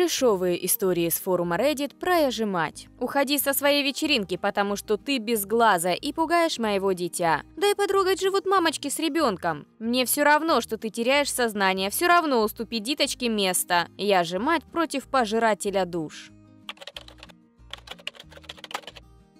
Трешовые истории с форума Reddit проезжимать. Уходи со своей вечеринки, потому что ты без глаза и пугаешь моего дитя. Да и подрогать живут мамочки с ребенком. Мне все равно, что ты теряешь сознание, все равно уступи диточке место. Я же мать против пожирателя душ.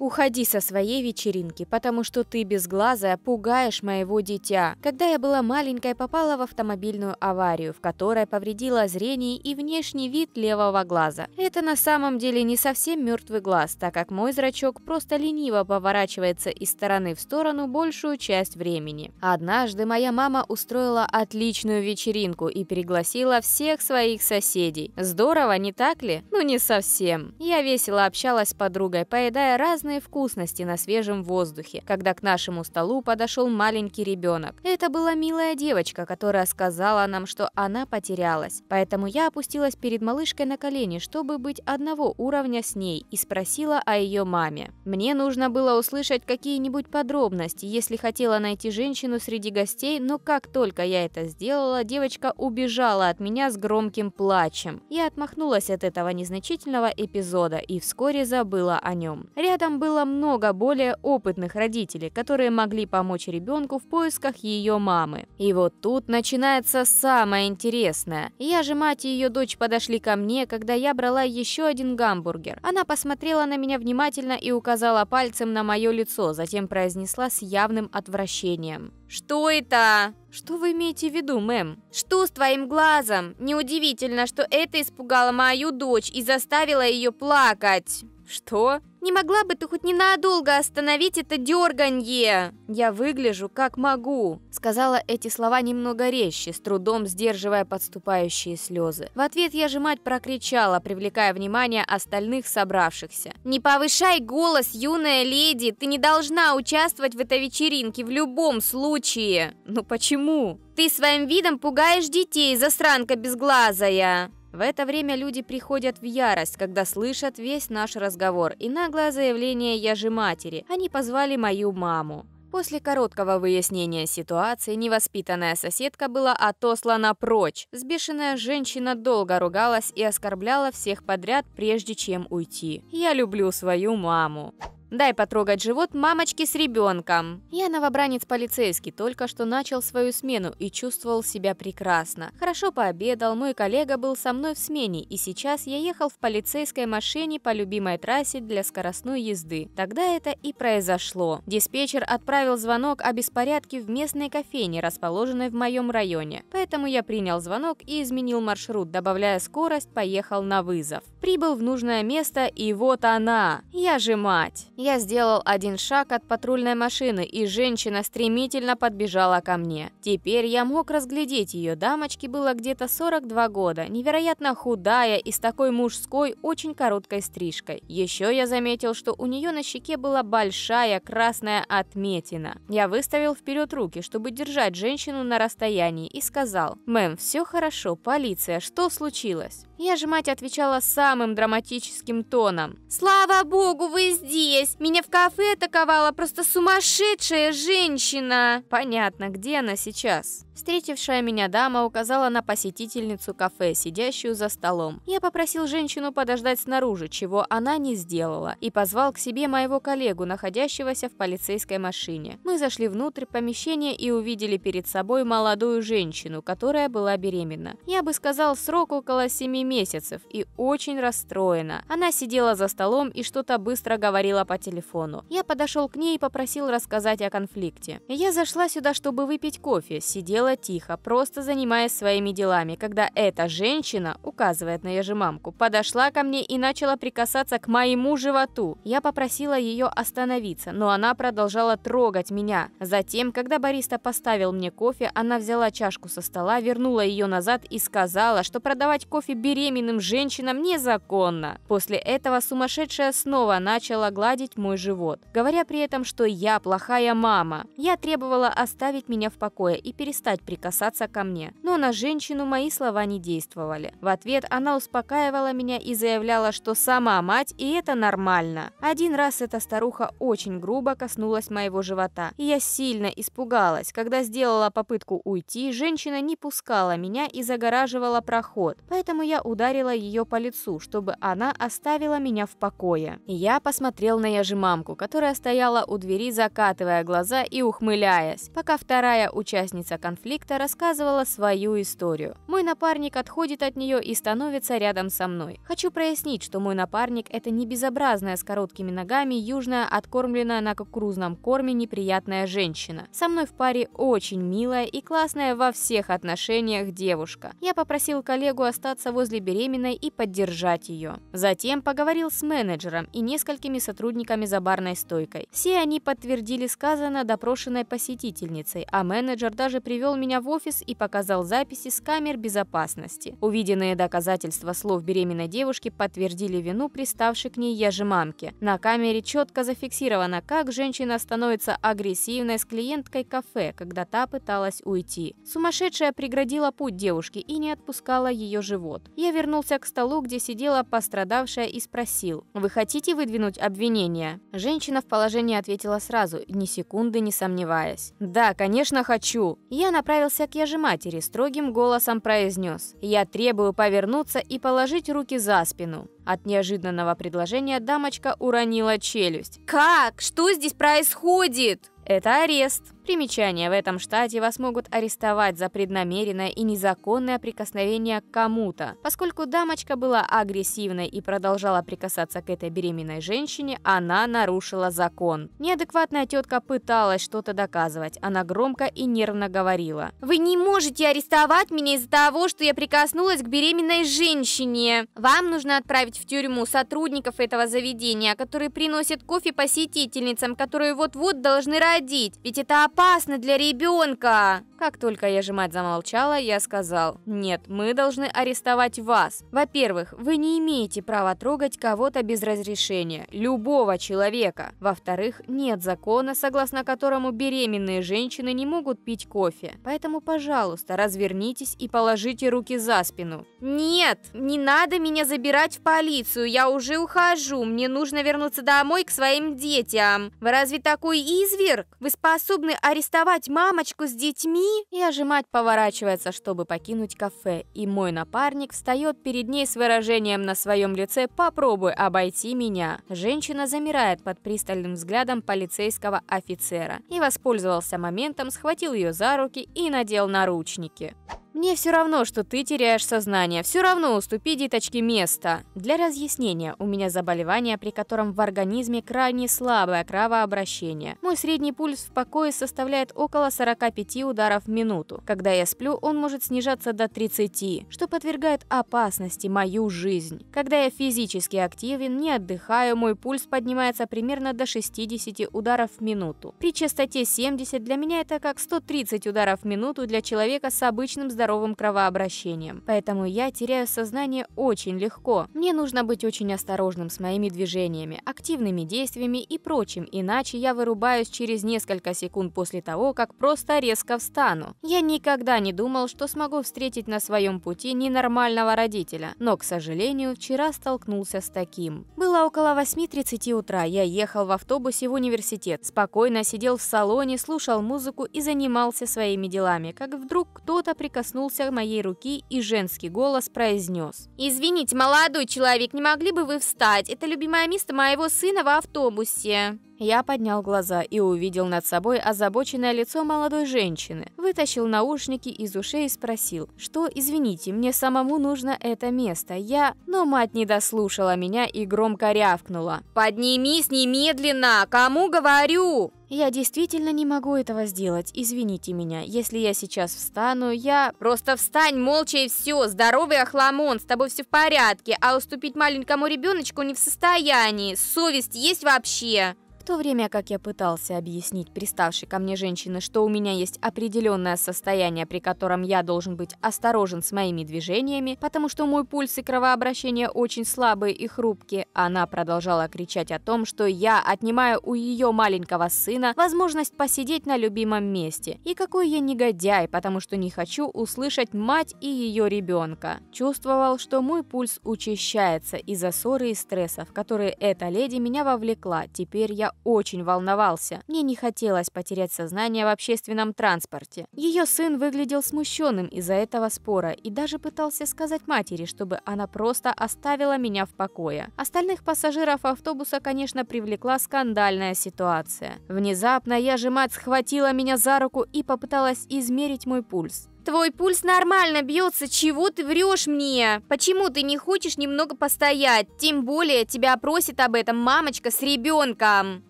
Уходи со своей вечеринки, потому что ты безглазая пугаешь моего дитя. Когда я была маленькой, попала в автомобильную аварию, в которой повредила зрение и внешний вид левого глаза. Это на самом деле не совсем мертвый глаз, так как мой зрачок просто лениво поворачивается из стороны в сторону большую часть времени. Однажды моя мама устроила отличную вечеринку и пригласила всех своих соседей. Здорово, не так ли? Ну не совсем. Я весело общалась с подругой, поедая разные разные вкусности на свежем воздухе, когда к нашему столу подошел маленький ребенок. Это была милая девочка, которая сказала нам, что она потерялась. Поэтому я опустилась перед малышкой на колени, чтобы быть одного уровня с ней, и спросила о ее маме. Мне нужно было услышать какие-нибудь подробности, если хотела найти женщину среди гостей, но как только я это сделала, девочка убежала от меня с громким плачем. Я отмахнулась от этого незначительного эпизода и вскоре забыла о нем. Рядом было много более опытных родителей, которые могли помочь ребенку в поисках ее мамы. И вот тут начинается самое интересное. Я же мать и ее дочь подошли ко мне, когда я брала еще один гамбургер. Она посмотрела на меня внимательно и указала пальцем на мое лицо, затем произнесла с явным отвращением. «Что это?» «Что вы имеете в виду, мэм?» «Что с твоим глазом? Неудивительно, что это испугало мою дочь и заставило ее плакать!» Что? Не могла бы ты хоть ненадолго остановить это дерганье? Я выгляжу как могу, сказала эти слова немного резче, с трудом сдерживая подступающие слезы. В ответ я же мать прокричала, привлекая внимание остальных собравшихся. Не повышай голос, юная леди, ты не должна участвовать в этой вечеринке в любом случае. Но «Ну почему? Ты своим видом пугаешь детей, засранка безглазая. В это время люди приходят в ярость, когда слышат весь наш разговор и наглое заявление «я же матери», они а позвали мою маму. После короткого выяснения ситуации невоспитанная соседка была отослана прочь. Сбешенная женщина долго ругалась и оскорбляла всех подряд, прежде чем уйти. «Я люблю свою маму». Дай потрогать живот мамочки с ребенком. Я новобранец полицейский, только что начал свою смену и чувствовал себя прекрасно. Хорошо пообедал, мой коллега был со мной в смене, и сейчас я ехал в полицейской машине по любимой трассе для скоростной езды. Тогда это и произошло. Диспетчер отправил звонок о беспорядке в местной кофейне, расположенной в моем районе. Поэтому я принял звонок и изменил маршрут, добавляя скорость, поехал на вызов. Прибыл в нужное место, и вот она. Я же мать. Я сделал один шаг от патрульной машины, и женщина стремительно подбежала ко мне. Теперь я мог разглядеть ее. Дамочке было где-то 42 года, невероятно худая и с такой мужской, очень короткой стрижкой. Еще я заметил, что у нее на щеке была большая красная отметина. Я выставил вперед руки, чтобы держать женщину на расстоянии, и сказал, «Мэм, все хорошо, полиция, что случилось?» Я же мать отвечала самым драматическим тоном. «Слава богу, вы здесь! здесь. Меня в кафе атаковала просто сумасшедшая женщина. Понятно, где она сейчас? Встретившая меня дама указала на посетительницу кафе, сидящую за столом. Я попросил женщину подождать снаружи, чего она не сделала, и позвал к себе моего коллегу, находящегося в полицейской машине. Мы зашли внутрь помещения и увидели перед собой молодую женщину, которая была беременна. Я бы сказал, срок около 7 месяцев, и очень расстроена. Она сидела за столом и что-то быстро говорила по телефону. Я подошел к ней и попросил рассказать о конфликте. Я зашла сюда, чтобы выпить кофе, сидела сидела тихо, просто занимаясь своими делами, когда эта женщина, указывает на ежемамку, подошла ко мне и начала прикасаться к моему животу. Я попросила ее остановиться, но она продолжала трогать меня. Затем, когда бариста поставил мне кофе, она взяла чашку со стола, вернула ее назад и сказала, что продавать кофе беременным женщинам незаконно. После этого сумасшедшая снова начала гладить мой живот, говоря при этом, что я плохая мама. Я требовала оставить меня в покое и перестать перестать прикасаться ко мне. Но на женщину мои слова не действовали. В ответ она успокаивала меня и заявляла, что сама мать, и это нормально. Один раз эта старуха очень грубо коснулась моего живота, и я сильно испугалась. Когда сделала попытку уйти, женщина не пускала меня и загораживала проход, поэтому я ударила ее по лицу, чтобы она оставила меня в покое. Я посмотрел на яжемамку, которая стояла у двери, закатывая глаза и ухмыляясь, пока вторая участница конфликта конфликта рассказывала свою историю. Мой напарник отходит от нее и становится рядом со мной. Хочу прояснить, что мой напарник – это не безобразная с короткими ногами южная, откормленная на кукурузном корме неприятная женщина. Со мной в паре очень милая и классная во всех отношениях девушка. Я попросил коллегу остаться возле беременной и поддержать ее. Затем поговорил с менеджером и несколькими сотрудниками за барной стойкой. Все они подтвердили сказанное допрошенной посетительницей, а менеджер даже привел провел меня в офис и показал записи с камер безопасности. Увиденные доказательства слов беременной девушки подтвердили вину приставшей к ней я же мамки. На камере четко зафиксировано, как женщина становится агрессивной с клиенткой кафе, когда та пыталась уйти. Сумасшедшая преградила путь девушки и не отпускала ее живот. Я вернулся к столу, где сидела пострадавшая и спросил, «Вы хотите выдвинуть обвинение?» Женщина в положении ответила сразу, ни секунды не сомневаясь. «Да, конечно, хочу!» Я на направился к яжематери, строгим голосом произнес «Я требую повернуться и положить руки за спину». От неожиданного предложения дамочка уронила челюсть. «Как? Что здесь происходит?» Это арест. Примечание, в этом штате вас могут арестовать за преднамеренное и незаконное прикосновение к кому-то. Поскольку дамочка была агрессивной и продолжала прикасаться к этой беременной женщине, она нарушила закон. Неадекватная тетка пыталась что-то доказывать. Она громко и нервно говорила. «Вы не можете арестовать меня из-за того, что я прикоснулась к беременной женщине. Вам нужно отправить в тюрьму сотрудников этого заведения, которые приносят кофе посетительницам, которые вот-вот должны родиться уходить, ведь это опасно для ребенка. Как только я Ежемать замолчала, я сказал, «Нет, мы должны арестовать вас. Во-первых, вы не имеете права трогать кого-то без разрешения, любого человека. Во-вторых, нет закона, согласно которому беременные женщины не могут пить кофе. Поэтому, пожалуйста, развернитесь и положите руки за спину». «Нет, не надо меня забирать в полицию, я уже ухожу, мне нужно вернуться домой к своим детям. Вы разве такой изверг? Вы способны арестовать мамочку с детьми?» «И» и поворачивается, чтобы покинуть кафе, и мой напарник встает перед ней с выражением на своем лице «Попробуй обойти меня». Женщина замирает под пристальным взглядом полицейского офицера и воспользовался моментом, схватил ее за руки и надел наручники. Мне все равно, что ты теряешь сознание, все равно уступи деточке место. Для разъяснения, у меня заболевание, при котором в организме крайне слабое кровообращение. Мой средний пульс в покое составляет около 45 ударов в минуту. Когда я сплю, он может снижаться до 30, что подвергает опасности мою жизнь. Когда я физически активен, не отдыхаю, мой пульс поднимается примерно до 60 ударов в минуту. При частоте 70 для меня это как 130 ударов в минуту для человека с обычным здоровьем здоровым кровообращением. Поэтому я теряю сознание очень легко. Мне нужно быть очень осторожным с моими движениями, активными действиями и прочим, иначе я вырубаюсь через несколько секунд после того, как просто резко встану. Я никогда не думал, что смогу встретить на своем пути ненормального родителя, но, к сожалению, вчера столкнулся с таким. Было около 8.30 утра, я ехал в автобусе в университет, спокойно сидел в салоне, слушал музыку и занимался своими делами, как вдруг кто-то прикоснулся коснулся моей руки, и женский голос произнес. «Извините, молодой человек, не могли бы вы встать? Это любимое место моего сына в автобусе». Я поднял глаза и увидел над собой озабоченное лицо молодой женщины. Вытащил наушники из ушей и спросил, что, извините, мне самому нужно это место. Я... Но мать не дослушала меня и громко рявкнула. «Поднимись немедленно! Кому говорю?» Я действительно не могу этого сделать, извините меня. Если я сейчас встану, я... Просто встань молча и все, здоровый охламон, с тобой все в порядке, а уступить маленькому ребеночку не в состоянии, совесть есть вообще то время как я пытался объяснить приставшей ко мне женщине, что у меня есть определенное состояние, при котором я должен быть осторожен с моими движениями, потому что мой пульс и кровообращение очень слабые и хрупкие, она продолжала кричать о том, что я отнимаю у ее маленького сына возможность посидеть на любимом месте. И какой я негодяй, потому что не хочу услышать мать и ее ребенка. Чувствовал, что мой пульс учащается из-за ссоры и стрессов, которые эта леди меня вовлекла. Теперь я очень волновался. Мне не хотелось потерять сознание в общественном транспорте. Ее сын выглядел смущенным из-за этого спора и даже пытался сказать матери, чтобы она просто оставила меня в покое. Остальных пассажиров автобуса, конечно, привлекла скандальная ситуация. Внезапно я же мать схватила меня за руку и попыталась измерить мой пульс. Твой пульс нормально бьется, чего ты врешь мне? Почему ты не хочешь немного постоять? Тем более тебя просит об этом мамочка с ребенком.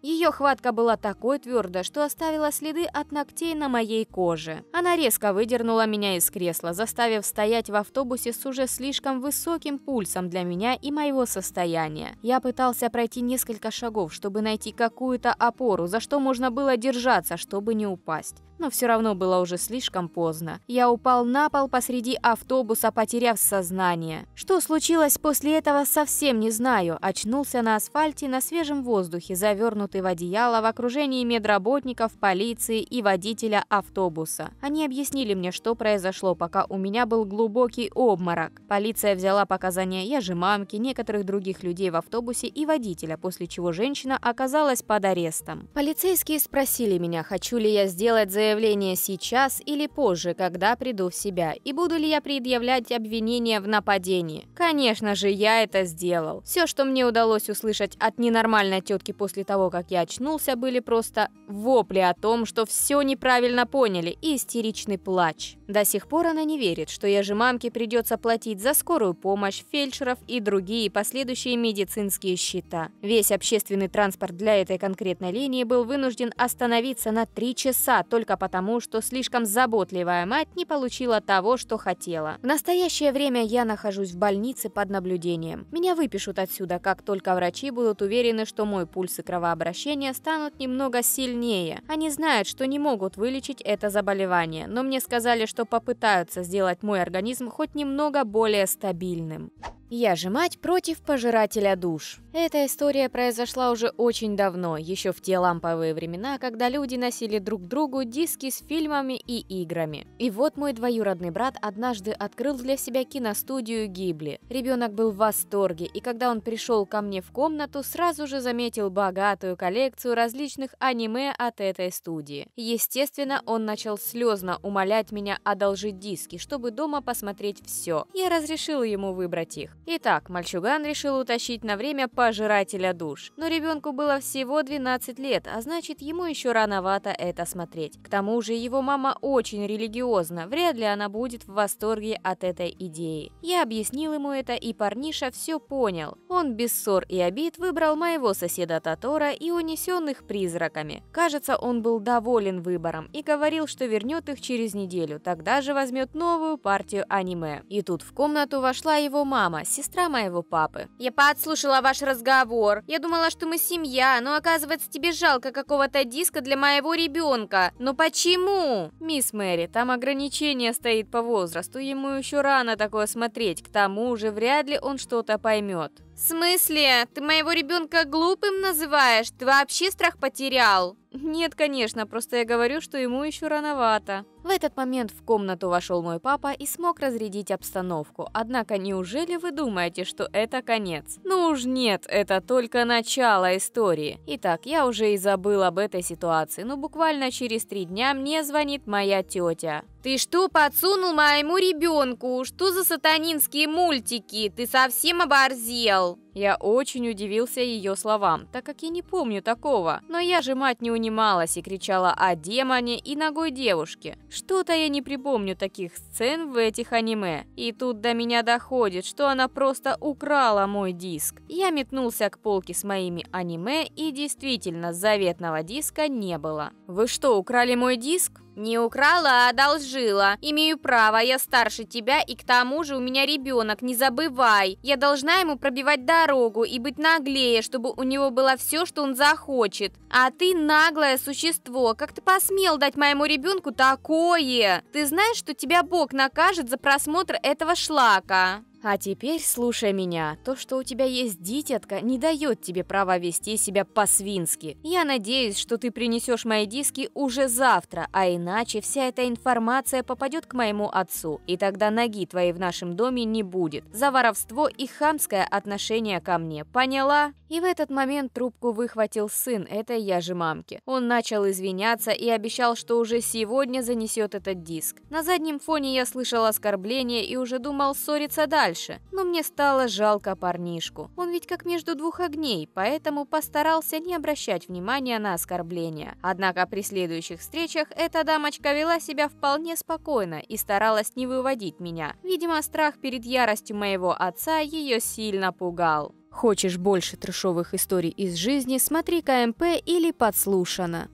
Ее хватка была такой твердой, что оставила следы от ногтей на моей коже. Она резко выдернула меня из кресла, заставив стоять в автобусе с уже слишком высоким пульсом для меня и моего состояния. Я пытался пройти несколько шагов, чтобы найти какую-то опору, за что можно было держаться, чтобы не упасть но все равно было уже слишком поздно. Я упал на пол посреди автобуса, потеряв сознание. Что случилось после этого, совсем не знаю. Очнулся на асфальте, на свежем воздухе, завернутый в одеяло, в окружении медработников, полиции и водителя автобуса. Они объяснили мне, что произошло, пока у меня был глубокий обморок. Полиция взяла показания я же мамки некоторых других людей в автобусе и водителя, после чего женщина оказалась под арестом. Полицейские спросили меня, хочу ли я сделать заявление заявление сейчас или позже, когда приду в себя, и буду ли я предъявлять обвинение в нападении. Конечно же, я это сделал. Все, что мне удалось услышать от ненормальной тетки после того, как я очнулся, были просто вопли о том, что все неправильно поняли, и истеричный плач. До сих пор она не верит, что я же мамке придется платить за скорую помощь, фельдшеров и другие последующие медицинские счета. Весь общественный транспорт для этой конкретной линии был вынужден остановиться на три часа только потому, что слишком заботливая мать не получила того, что хотела. В настоящее время я нахожусь в больнице под наблюдением. Меня выпишут отсюда, как только врачи будут уверены, что мой пульс и кровообращение станут немного сильнее. Они знают, что не могут вылечить это заболевание, но мне сказали, что что попытаются сделать мой организм хоть немного более стабильным. «Я же мать против пожирателя душ». Эта история произошла уже очень давно, еще в те ламповые времена, когда люди носили друг другу диски с фильмами и играми. И вот мой двоюродный брат однажды открыл для себя киностудию Гибли. Ребенок был в восторге, и когда он пришел ко мне в комнату, сразу же заметил богатую коллекцию различных аниме от этой студии. Естественно, он начал слезно умолять меня одолжить диски, чтобы дома посмотреть все. Я разрешил ему выбрать их. Итак, мальчуган решил утащить на время пожирателя душ. Но ребенку было всего 12 лет, а значит, ему еще рановато это смотреть. К тому же его мама очень религиозна, вряд ли она будет в восторге от этой идеи. Я объяснил ему это, и парниша все понял. Он без ссор и обид выбрал моего соседа Татора и унесенных призраками. Кажется, он был доволен выбором и говорил, что вернет их через неделю, тогда же возьмет новую партию аниме. И тут в комнату вошла его мама, сестра моего папы. «Я подслушала ваш разговор. Я думала, что мы семья, но оказывается тебе жалко какого-то диска для моего ребенка. Но почему?» «Мисс Мэри, там ограничение стоит по возрасту, ему еще рано такое смотреть, к тому же вряд ли он что-то поймет». «В смысле? Ты моего ребенка глупым называешь? Ты вообще страх потерял?» Нет, конечно, просто я говорю, что ему еще рановато. В этот момент в комнату вошел мой папа и смог разрядить обстановку. Однако, неужели вы думаете, что это конец? Ну уж нет, это только начало истории. Итак, я уже и забыл об этой ситуации, но ну, буквально через три дня мне звонит моя тетя. Ты что подсунул моему ребенку? Что за сатанинские мультики? Ты совсем оборзел? Я очень удивился ее словам, так как я не помню такого. Но я же мать не унималась и кричала о демоне и ногой девушки. Что-то я не припомню таких сцен в этих аниме. И тут до меня доходит, что она просто украла мой диск. Я метнулся к полке с моими аниме и действительно заветного диска не было. «Вы что, украли мой диск?» «Не украла, а одолжила. Имею право, я старше тебя, и к тому же у меня ребенок, не забывай. Я должна ему пробивать дорогу и быть наглее, чтобы у него было все, что он захочет. А ты наглое существо, как ты посмел дать моему ребенку такое? Ты знаешь, что тебя Бог накажет за просмотр этого шлака?» А теперь слушай меня. То, что у тебя есть дитятка, не дает тебе права вести себя по-свински. Я надеюсь, что ты принесешь мои диски уже завтра, а иначе вся эта информация попадет к моему отцу, и тогда ноги твоей в нашем доме не будет. За воровство и хамское отношение ко мне, поняла? И в этот момент трубку выхватил сын этой я же мамки. Он начал извиняться и обещал, что уже сегодня занесет этот диск. На заднем фоне я слышал оскорбление и уже думал ссориться дальше больше, но мне стало жалко парнишку. Он ведь как между двух огней, поэтому постарался не обращать внимания на оскорбления. Однако при следующих встречах эта дамочка вела себя вполне спокойно и старалась не выводить меня. Видимо, страх перед яростью моего отца ее сильно пугал. Хочешь больше трешовых историй из жизни, смотри КМП эм или подслушано.